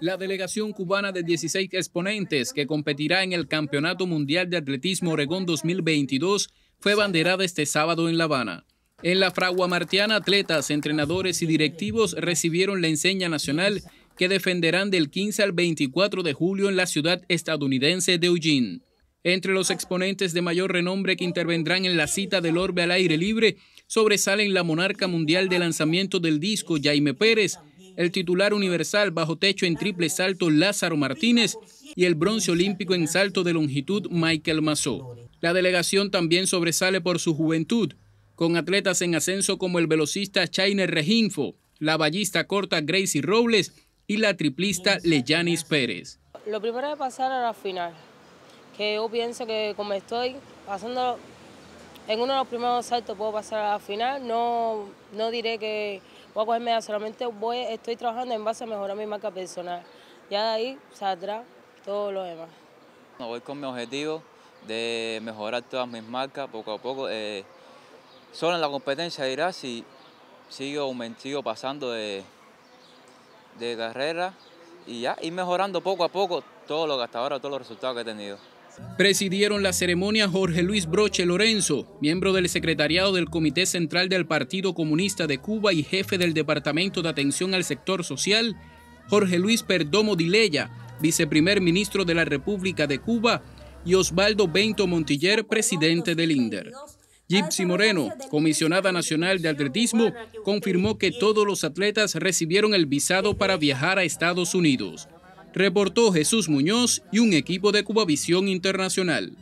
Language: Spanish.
La delegación cubana de 16 exponentes que competirá en el Campeonato Mundial de Atletismo Oregón 2022 fue banderada este sábado en La Habana. En la fragua martiana, atletas, entrenadores y directivos recibieron la enseña nacional que defenderán del 15 al 24 de julio en la ciudad estadounidense de Eugene. Entre los exponentes de mayor renombre que intervendrán en la cita del orbe al aire libre sobresalen la monarca mundial de lanzamiento del disco Jaime Pérez, el titular universal bajo techo en triple salto Lázaro Martínez y el bronce olímpico en salto de longitud Michael Mazó. La delegación también sobresale por su juventud, con atletas en ascenso como el velocista Chainer Reginfo, la ballista corta Gracie Robles y la triplista Leyanis Pérez. Lo primero es pasar a la final, que yo pienso que como estoy pasando en uno de los primeros saltos puedo pasar a la final. No, no diré que voy a coger medalla, solamente voy, estoy trabajando en base a mejorar mi marca personal. Ya de ahí saldrá todo lo demás. voy con mi objetivo de mejorar todas mis marcas poco a poco. Eh, solo en la competencia irá si sigo, aumentando, pasando de, de carrera y ya ir mejorando poco a poco todo lo que hasta ahora, todos los resultados que he tenido. Presidieron la ceremonia Jorge Luis Broche Lorenzo, miembro del secretariado del Comité Central del Partido Comunista de Cuba y jefe del Departamento de Atención al Sector Social, Jorge Luis Perdomo Dileya, viceprimer ministro de la República de Cuba, y Osvaldo Bento Montiller, presidente del INDER. Gypsy Moreno, comisionada nacional de atletismo, confirmó que todos los atletas recibieron el visado para viajar a Estados Unidos reportó Jesús Muñoz y un equipo de Cubavisión Internacional.